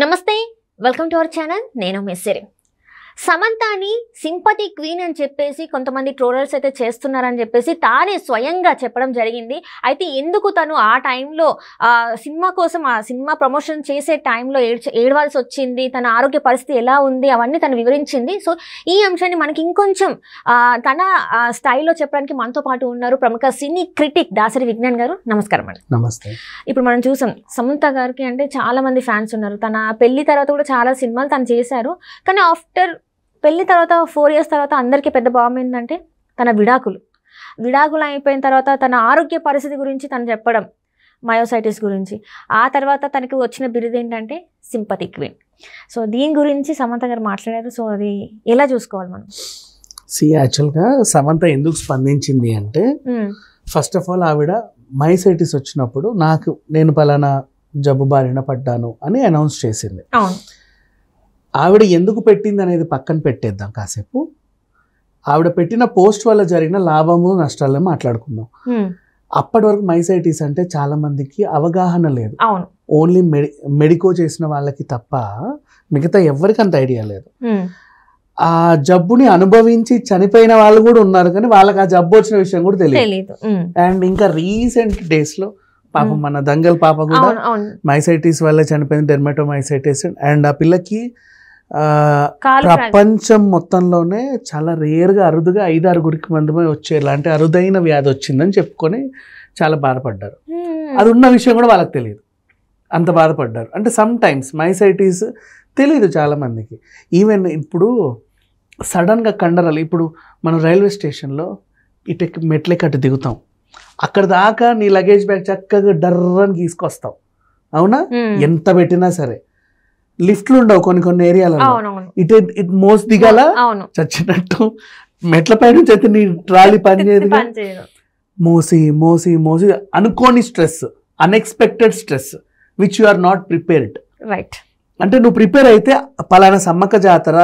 నమస్తే welcome to our channel నేను మెస్సిరింగ్ సమంతాని sympathy queen అని చెప్పేసి కొంతమంది ట్రోలర్స్ అయితే చేస్తున్నారని చెప్పేసి తానే స్వయంగా చెప్పడం జరిగింది అయితే ఎందుకు తను ఆ టైంలో సినిమా కోసం ఆ సినిమా ప్రమోషన్ చేసే టైంలో ఏడ్చ ఏడవాల్సి వచ్చింది తన ఆరోగ్య పరిస్థితి ఎలా ఉంది అవన్నీ తను వివరించింది సో ఈ అంశాన్ని మనకి ఇంకొంచెం తన స్టైల్లో చెప్పడానికి మనతో పాటు ఉన్నారు ప్రముఖ సినీ క్రిటిక్ దాసరి విజ్ఞాన్ గారు నమస్కారం అండి నమస్తే ఇప్పుడు మనం చూసాం సమంత గారికి అంటే చాలా మంది ఫ్యాన్స్ ఉన్నారు తన పెళ్లి తర్వాత కూడా చాలా సినిమాలు తను చేశారు కానీ ఆఫ్టర్ పెళ్ళి తర్వాత ఫోర్ ఇయర్స్ తర్వాత అందరికీ పెద్ద భావం ఏంటంటే తన విడాకులు విడాకులు అయిపోయిన తర్వాత తన ఆరోగ్య పరిస్థితి గురించి తను చెప్పడం మయోసైటిస్ గురించి ఆ తర్వాత తనకి వచ్చిన బిరుదు ఏంటంటే సింపతి క్వీన్ సో దీని గురించి సమంత గారు మాట్లాడారు సో అది ఎలా చూసుకోవాలి మనం సి యాక్చువల్గా సమంత ఎందుకు స్పందించింది అంటే ఫస్ట్ ఆఫ్ ఆల్ ఆవిడ మైసైటిస్ వచ్చినప్పుడు నాకు నేను పలానా జబ్బు బారిన పడ్డాను అని అనౌన్స్ చేసింది ఆవిడ ఎందుకు పెట్టింది అనేది పక్కన పెట్టేద్దాం కాసేపు ఆవిడ పెట్టిన పోస్ట్ వల్ల జరిగిన లాభము నష్టాలను మాట్లాడుకుందాం అప్పటి వరకు మైసైటిస్ అంటే చాలా మందికి అవగాహన లేదు అవును ఓన్లీ మెడి మెడికో చేసిన వాళ్ళకి తప్ప మిగతా ఎవరికి అంత ఐడియా లేదు ఆ జబ్బుని అనుభవించి చనిపోయిన వాళ్ళు కూడా ఉన్నారు కానీ వాళ్ళకి ఆ జబ్బు వచ్చిన విషయం కూడా తెలియదు అండ్ ఇంకా రీసెంట్ డేస్ లో పాపం మన దంగల్ పాప కూడా మైసైటిస్ వల్ల చనిపోయింది డెర్మటోమైసైటిస్ అండ్ ఆ పిల్లకి ప్రపంచం మొత్తంలోనే చాలా రేర్గా అరుదుగా ఐదు ఆరుగురికి మందమే వచ్చే ఇలాంటి అరుదైన వ్యాధి వచ్చిందని చెప్పుకొని చాలా బాధపడ్డారు అది ఉన్న విషయం కూడా వాళ్ళకి తెలియదు అంత బాధపడ్డారు అంటే సమ్ టైమ్స్ మైసైటీస్ తెలియదు చాలామందికి ఈవెన్ ఇప్పుడు సడన్గా కండరాలు ఇప్పుడు మనం రైల్వే స్టేషన్లో ఇటు మెట్లే కట్టు దిగుతాం అక్కడ దాకా నీ లగేజ్ బ్యాగ్ చక్కగా డర్రని తీసుకొస్తావు అవునా ఎంత పెట్టినా సరే లిఫ్ట్లు ఉండవు కొన్ని కొన్ని ఏరియాలో ఇట్ ఇట్ మోస్ట్ దిగాల చచ్చినట్టు మెట్ల పైన అయితే నీ ట్రాలీ పనిచేయదు మోసి మోసి మోసి అనుకోని stress unexpected stress which you are not prepared right అంటే నువ్వు ప్రిపేర్ అయితే పలానా సమ్మక్క జాతర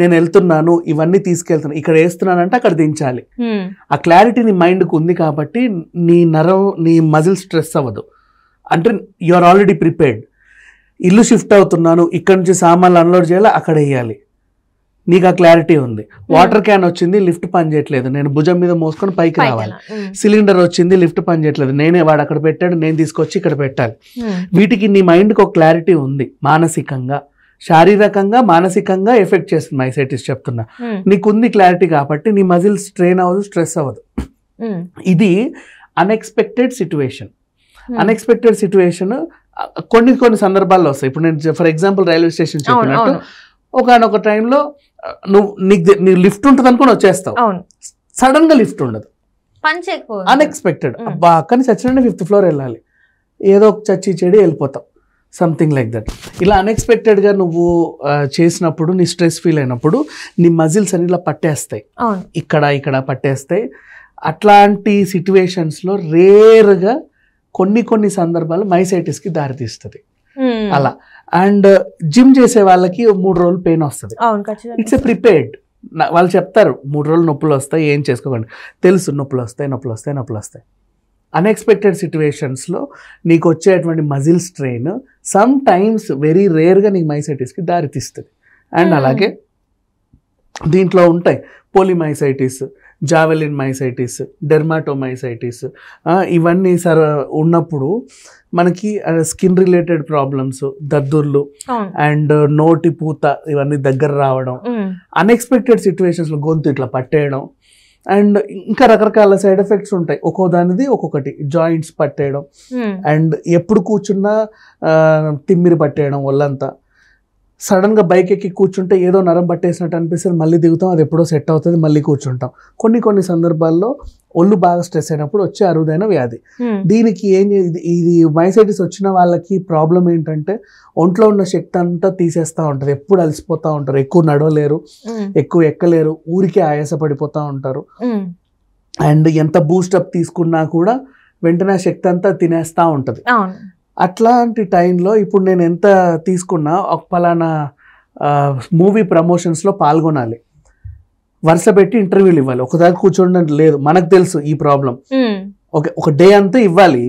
నేను వెళ్తున్నాను ఇవన్నీ తీసుకెళ్తున్నాను ఇక్కడ వేస్తున్నానంటే అక్కడ దించాలి ఆ క్లారిటీ నీ కు ఉంది కాబట్టి నీ నరం నీ మజిల్ స్ట్రెస్ అవ్వదు అంటే యు ఆర్ ఆల్రెడీ ప్రిపేర్డ్ ఇల్లు షిఫ్ట్ అవుతున్నాను ఇక్కడ నుంచి సామాన్లు అన్లోడ్ చేయాలి అక్కడ వేయాలి నీకు ఆ క్లారిటీ ఉంది వాటర్ క్యాన్ వచ్చింది లిఫ్ట్ పని చేయట్లేదు నేను భుజం మీద మోసుకొని పైకి రావాలి సిలిండర్ వచ్చింది లిఫ్ట్ పని చేయట్లేదు నేనే వాడు అక్కడ పెట్టాడు నేను తీసుకొచ్చి ఇక్కడ పెట్టాలి వీటికి నీ మైండ్కి ఒక క్లారిటీ ఉంది మానసికంగా శారీరకంగా మానసికంగా ఎఫెక్ట్ చేస్తుంది సైటిస్ చెప్తున్నా నీకుంది క్లారిటీ కాబట్టి నీ మజిల్ స్ట్రెయిన్ అవ్వదు స్ట్రెస్ అవ్వదు ఇది అన్ఎక్స్పెక్టెడ్ సిచ్యువేషన్ అన్ఎక్స్పెక్టెడ్ సిచ్యువేషన్ కొన్ని కొన్ని సందర్భాల్లో వస్తాయి ఇప్పుడు నేను ఫర్ ఎగ్జాంపుల్ రైల్వే స్టేషన్ చెప్పినట్టు ఒకనొక టైంలో నువ్వు నీకు నీకు లిఫ్ట్ ఉంటుంది అనుకుని వచ్చేస్తావు సడన్ గా లిఫ్ట్ ఉండదు అన్ఎక్స్పెక్టెడ్ అబ్బా అక్కడి నుంచి ఫిఫ్త్ ఫ్లోర్ వెళ్ళాలి ఏదో ఒక చచ్చి చెడి వెళ్ళిపోతావు సంథింగ్ లైక్ దట్ ఇలా అన్ఎక్స్పెక్టెడ్గా నువ్వు చేసినప్పుడు నీ స్ట్రెస్ ఫీల్ అయినప్పుడు నీ మజిల్స్ అని ఇలా పట్టేస్తాయి ఇక్కడ ఇక్కడ పట్టేస్తాయి అట్లాంటి రేర్ రేర్గా కొన్ని కొన్ని సందర్భాలు మైసైటిస్కి దారితీస్తుంది hmm. అలా అండ్ జిమ్ uh, చేసే వాళ్ళకి మూడు రోజులు పెయిన్ వస్తుంది ఇట్స్ ఎ ప్రిపేర్డ్ వాళ్ళు చెప్తారు మూడు రోజులు నొప్పులు వస్తాయి ఏం చేసుకోకండి తెలుసు నొప్పులు వస్తాయి నొప్పులు వస్తాయి నొప్పులు వస్తాయి అన్ఎక్స్పెక్టెడ్ సిచ్యువేషన్స్లో నీకు వచ్చేటువంటి muscle strain sometimes very రేర్గా నీకు మైసైటిస్కి దారితీస్తుంది అండ్ hmm. అలాగే దీంట్లో ఉంటాయి పోలిమైసైటిస్ జావెలిన్ మైసైటిస్ డెర్మాటోమైసైటిస్ ఇవన్నీ సర ఉన్నప్పుడు మనకి స్కిన్ రిలేటెడ్ ప్రాబ్లమ్స్ దద్దుర్లు అండ్ నోటి పూత ఇవన్నీ దగ్గర రావడం అన్ఎక్స్పెక్టెడ్ సిచ్యువేషన్స్లో గొంతు ఇట్లా పట్టేయడం అండ్ ఇంకా రకరకాల సైడ్ ఎఫెక్ట్స్ ఉంటాయి ఒక్కో దానిది ఒక్కొక్కటి జాయింట్స్ పట్టేయడం అండ్ ఎప్పుడు కూర్చున్నా తిమ్మిరి పట్టేయడం ఒళ్ళంతా సడన్గా బైక్ ఎక్కి కూర్చుంటే ఏదో నరం పట్టేసినట్టు అనిపిస్తుంది మళ్ళీ దిగుతాం అది ఎప్పుడో సెట్ అవుతుంది మళ్ళీ కూర్చుంటాం కొన్ని కొన్ని సందర్భాల్లో ఒళ్ళు బాగా స్ట్రెస్ అయినప్పుడు వచ్చే అరుదైన వ్యాధి దీనికి ఏం ఇది మైసైటిస్ వచ్చిన వాళ్ళకి ప్రాబ్లం ఏంటంటే ఒంట్లో ఉన్న శక్తి అంతా తీసేస్తూ ఉంటుంది ఎప్పుడు అలసిపోతూ ఉంటారు ఎక్కువ నడవలేరు ఎక్కువ ఎక్కలేరు ఊరికే ఆయాస పడిపోతూ ఉంటారు అండ్ ఎంత బూస్టప్ తీసుకున్నా కూడా వెంటనే శక్తి అంతా తినేస్తూ ఉంటుంది అట్లాంటి టైంలో ఇప్పుడు నేను ఎంత తీసుకున్నా ఒక పలానా మూవీ ప్రమోషన్స్లో పాల్గొనాలి వరుస పెట్టి ఇంటర్వ్యూలు ఇవ్వాలి ఒకసారి కూర్చోండి లేదు మనకు తెలుసు ఈ ప్రాబ్లం ఓకే ఒక డే అంతా ఇవ్వాలి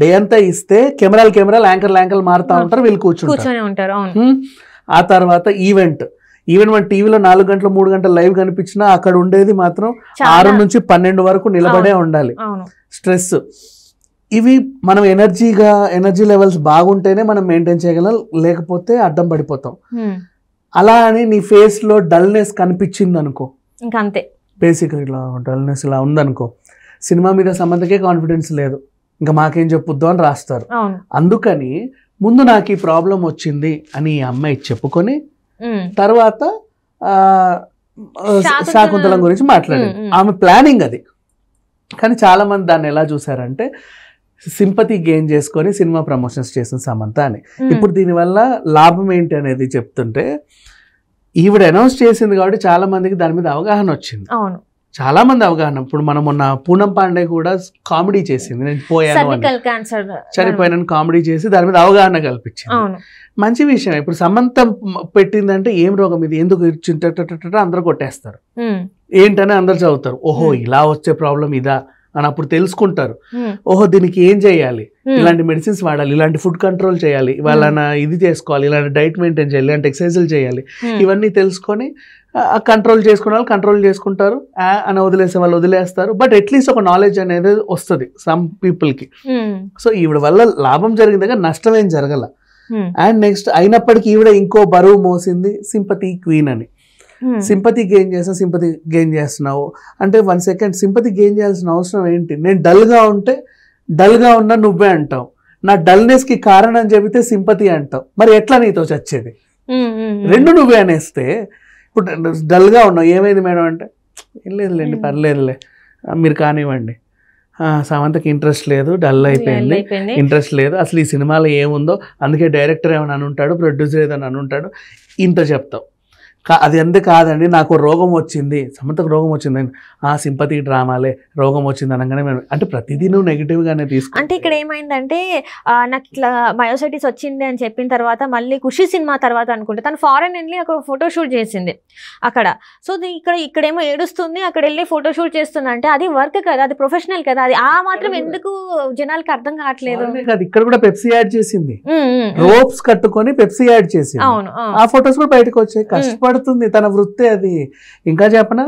డే అంతా ఇస్తే కెమెరాలు కెమెరాలు యాంకర్ యాంకర్ మారుతా ఉంటారు వీళ్ళు కూర్చుని ఉంటారు ఆ తర్వాత ఈవెంట్ ఈవెంట్ మన టీవీలో నాలుగు గంటలు మూడు గంటలు లైవ్ కనిపించినా అక్కడ ఉండేది మాత్రం ఆరు నుంచి పన్నెండు వరకు నిలబడే ఉండాలి స్ట్రెస్ ఇవి మనం ఎనర్జీగా ఎనర్జీ లెవెల్స్ బాగుంటేనే మనం మెయింటైన్ చేయగలం లేకపోతే అడ్డం పడిపోతాం అలా అని నీ ఫేస్ లో డల్నెస్ కనిపించింది అనుకో ఇంకంతే బేసిక్ ఇట్లా డల్నెస్ ఇలా ఉందనుకో సినిమా మీద సంబంధకే కాన్ఫిడెన్స్ లేదు ఇంకా మాకేం చెప్పొద్దు అని రాస్తారు అందుకని ముందు నాకు ఈ ప్రాబ్లం వచ్చింది అని ఈ అమ్మాయి చెప్పుకొని తర్వాత శాకుంతలం గురించి మాట్లాడింది ఆమె ప్లానింగ్ అది కానీ చాలామంది దాన్ని ఎలా చూసారంటే సింపతి గెయిన్ చేసుకొని సినిమా ప్రమోషన్స్ చేసిన సమంత అని ఇప్పుడు దీనివల్ల లాభం ఏంటి అనేది చెప్తుంటే ఈవిడ అనౌన్స్ చేసింది కాబట్టి చాలా మందికి దాని మీద అవగాహన వచ్చింది అవును చాలా మంది అవగాహన ఇప్పుడు మనం మొన్న పూనం పాండే కూడా కామెడీ చేసింది నేను పోయాను చనిపోయానని కామెడీ చేసి దాని మీద అవగాహన కల్పించింది మంచి విషయం ఇప్పుడు సమంత పెట్టిందంటే ఏం రోగం ఇది ఎందుకు ఇచ్చింటే అందరు కొట్టేస్తారు ఏంటని అందరు చదువుతారు ఓహో ఇలా వచ్చే ప్రాబ్లం ఇదా అని అప్పుడు తెలుసుకుంటారు ఓహో దీనికి ఏం చేయాలి ఇలాంటి మెడిసిన్స్ వాడాలి ఇలాంటి ఫుడ్ కంట్రోల్ చేయాలి వాళ్ళన ఇది చేసుకోవాలి ఇలాంటి డైట్ మెయింటైన్ చేయాలి ఇలాంటి ఎక్సర్సైజులు చేయాలి ఇవన్నీ తెలుసుకొని కంట్రోల్ చేసుకునే వాళ్ళు కంట్రోల్ చేసుకుంటారు అని వదిలేసే వాళ్ళు వదిలేస్తారు బట్ అట్లీస్ట్ ఒక నాలెడ్జ్ అనేది వస్తుంది సమ్ పీపుల్కి సో ఈవిడ వల్ల లాభం జరిగిన దగ్గర నష్టం ఏం జరగల అండ్ నెక్స్ట్ అయినప్పటికీ ఈవిడ ఇంకో బరువు మోసింది సింపతి క్వీన్ అని సింపతి గెయిన్ చేసిన సింపతి గెయిన్ చేస్తున్నావు అంటే వన్ సెకండ్ సింపతి గెయిన్ చేయాల్సిన అవసరం ఏంటి నేను డల్గా ఉంటే డల్గా ఉన్నా నువ్వే అంటావు నా డల్నెస్కి కారణం చెబితే సింపతి అంటావు మరి ఎట్లా నీతో చచ్చేది hmm, hmm, hmm. రెండు నువ్వే అనేస్తే ఇప్పుడు డల్గా ఉన్నావు ఏమైంది మేడం అంటే ఏం లేదులేండి పర్లేదులే మీరు కానివ్వండి సమంతకి ఇంట్రెస్ట్ లేదు డల్ అయిపోయింది ఇంట్రెస్ట్ లేదు అసలు ఈ సినిమాలో ఏముందో అందుకే డైరెక్టర్ ఏమైనా అని ఉంటాడు ప్రొడ్యూసర్ ఏదని అని ఉంటాడు ఇంత చెప్తావు అది ఎందుకు కాదండి నాకు రోగం వచ్చింది సమంతకు రోగం వచ్చిందండి ఆ సింపతి డ్రామాలే రోగం వచ్చింది అనగానే మేము అంటే ప్రతిదీ నువ్వు నెగిటివ్గానే తీసుకు అంటే ఇక్కడ ఏమైందంటే నాకు ఇట్లా మయోసైటిస్ వచ్చింది అని చెప్పిన తర్వాత మళ్ళీ ఖుషి సినిమా తర్వాత అనుకుంటే తను ఫారెన్ వెళ్ళి ఒక ఫోటో షూట్ చేసింది అక్కడ సో ఇక్కడ ఇక్కడేమో ఏడుస్తుంది అక్కడ వెళ్ళి ఫోటో షూట్ చేస్తుంది అంటే అది వర్క్ కదా అది ప్రొఫెషనల్ కదా అది ఆ మాత్రం ఎందుకు జనాలకి అర్థం కావట్లేదు ఇక్కడ కూడా పెప్సీ యాడ్ చేసింది రోప్స్ కట్టుకొని పెప్సీ యాడ్ చేసింది ఆ ఫొటోస్ కూడా బయటకు వచ్చాయి కష్టపడి ఇష్టపడుతుంది తన వృత్తి అది ఇంకా చెప్పనా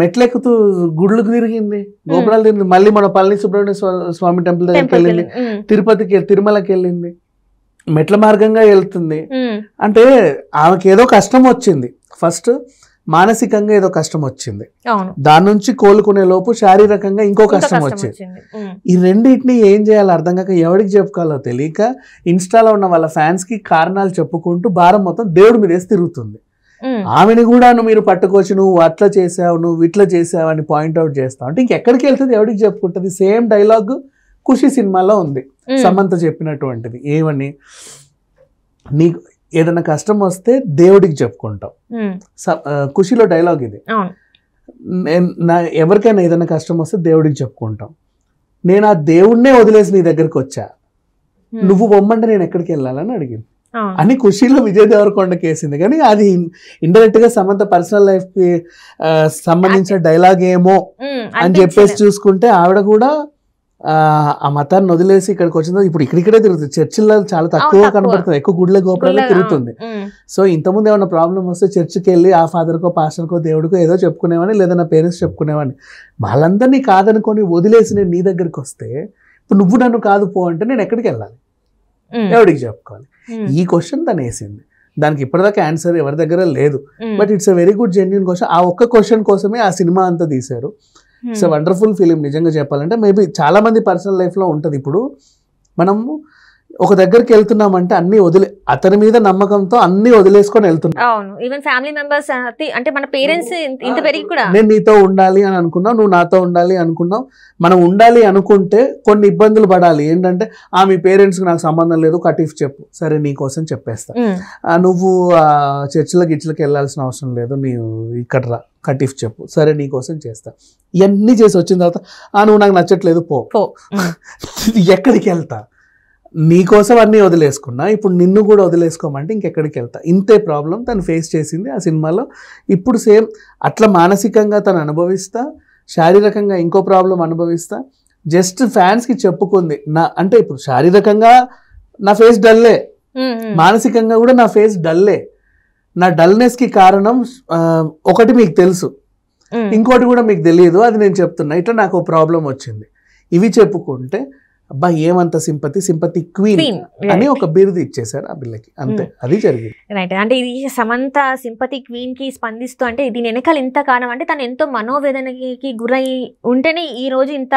మెట్లెక్కుతూ గుడ్లకు తిరిగింది గోపురాలు తిరిగింది మళ్ళీ మన పళని సుబ్రహ్మణ్య స్వామి టెంపుల్ దగ్గరికి వెళ్ళింది తిరుపతికి తిరుమలకి వెళ్ళింది మెట్ల మార్గంగా వెళ్తుంది అంటే ఆమెకి ఏదో కష్టం వచ్చింది ఫస్ట్ మానసికంగా ఏదో కష్టం వచ్చింది దాని నుంచి కోలుకునే లోపు శారీరకంగా ఇంకో కష్టం వచ్చింది ఈ రెండింటిని ఏం చేయాలో అర్థం కాక ఎవరికి చెప్పుకోవాలో తెలియక ఇన్స్టాలో ఉన్న వాళ్ళ ఫ్యాన్స్ కి కారణాలు చెప్పుకుంటూ భారం మొత్తం దేవుడి మీద తిరుగుతుంది ఆమెను నువ్వు మీరు పట్టుకోవచ్చు నువ్వు అట్లా చేసావు నువ్వు ఇట్లా చేసావు అని పాయింట్అవుట్ చేస్తావు అంటే ఇంకెక్కడికి వెళ్తుంది ఎవరికి చెప్పుకుంటుంది సేమ్ డైలాగ్ ఖుషి సినిమాలో ఉంది సమంత చెప్పినటువంటిది ఏమని నీకు ఏదైనా కష్టం వస్తే దేవుడికి చెప్పుకుంటావు ఖుషిలో డైలాగ్ ఇది నా ఎవరికైనా ఏదైనా కష్టం వస్తే దేవుడికి చెప్పుకుంటాం నేను ఆ దేవుడినే వదిలేసి నీ దగ్గరికి వచ్చా నువ్వు బొమ్మంటే నేను ఎక్కడికి వెళ్ళాలని అడిగింది అని ఖుషీలో విజయ్ దేవరకొండ కేసింది కానీ అది ఇండైరెక్ట్ గా సమంత పర్సనల్ లైఫ్ కి సంబంధించిన డైలాగ్ ఏమో అని చెప్పేసి చూసుకుంటే ఆవిడ కూడా ఆ మతాన్ని వదిలేసి ఇక్కడికి వచ్చింది ఇప్పుడు ఇక్కడిక్కడే తిరుగుతుంది చర్చిల్లో చాలా తక్కువ కనబడుతుంది ఎక్కువ గుడిలో గోపురాలు తిరుగుతుంది సో ఇంతకుముందు ఏమైనా ప్రాబ్లం వస్తే చర్చికి వెళ్ళి ఆ ఫాదర్కో పాస్టర్కో దేవుడికో ఏదో చెప్పుకునేవాడిని లేదా నా పేరెంట్స్ చెప్పుకునేవాడిని వాళ్ళందరినీ కాదనుకొని వదిలేసి నేను నీ దగ్గరికి వస్తే ఇప్పుడు నువ్వు నన్ను కాదు పో అంటే నేను ఎక్కడికి వెళ్ళాలి ఎవరికి చెప్పుకోవాలి ఈ క్వశ్చన్ తను వేసింది దానికి ఇప్పటిదాకా ఆన్సర్ ఎవరి దగ్గర లేదు but it's a very good genuine question ఆ ఒక్క క్వశ్చన్ కోసమే ఆ సినిమా అంతా తీశారు ఇట్స్ వండర్ఫుల్ ఫిలిం నిజంగా చెప్పాలంటే మేబీ చాలా మంది పర్సనల్ లైఫ్లో ఉంటుంది ఇప్పుడు మనము ఒక దగ్గరికి వెళ్తున్నామంటే అన్ని వదిలే అతని మీద నమ్మకంతో అన్ని వదిలేసుకొని వెళ్తున్నాం అంటే మన పేరెంట్స్ నీతో ఉండాలి అని అనుకున్నావు నువ్వు నాతో ఉండాలి అనుకున్నావు మనం ఉండాలి అనుకుంటే కొన్ని ఇబ్బందులు పడాలి ఏంటంటే ఆ మీ పేరెంట్స్కి నాకు సంబంధం లేదు కటిఫ్ చెప్పు సరే నీ కోసం చెప్పేస్తా నువ్వు ఆ చర్చిలకు గిట్లకి వెళ్ళాల్సిన అవసరం లేదు నీవు ఇక్కడ రా కటిఫ్ చెప్పు సరే నీకోసం చేస్తా ఇవన్నీ చేసి వచ్చిన తర్వాత ఆ నువ్వు నాకు నచ్చట్లేదు పో ఎక్కడికి వెళ్తా నీకోసం అన్నీ వదిలేసుకున్నా ఇప్పుడు నిన్ను కూడా వదిలేసుకోమంటే ఇంకెక్కడికి వెళ్తా ఇంతే ప్రాబ్లం తను ఫేస్ చేసింది ఆ సినిమాలో ఇప్పుడు సేమ్ అట్లా మానసికంగా తను అనుభవిస్తా శారీరకంగా ఇంకో ప్రాబ్లం అనుభవిస్తా జస్ట్ ఫ్యాన్స్కి చెప్పుకుంది నా అంటే ఇప్పుడు శారీరకంగా నా ఫేస్ డల్లే మానసికంగా కూడా నా ఫేస్ డల్లే నా డల్నెస్కి కారణం ఒకటి మీకు తెలుసు ఇంకోటి కూడా మీకు తెలియదు అది నేను చెప్తున్నా ఇట్లా నాకు ప్రాబ్లం వచ్చింది ఇవి చెప్పుకుంటే అబ్బా ఏమంత సింపతి సింపతి క్వీన్ అని ఒక బిరుదు ఇచ్చేసారు ఆ పిల్లకి అంతే hmm. అది జరిగింది రైట్ అంటే ఇది సమంత సింపతి క్వీన్ కి స్పందిస్తూ అంటే దీని వెనకాల ఇంత కారణం అంటే తను ఎంతో మనోవేదనకి గురై ఉంటేనే ఈ రోజు ఇంత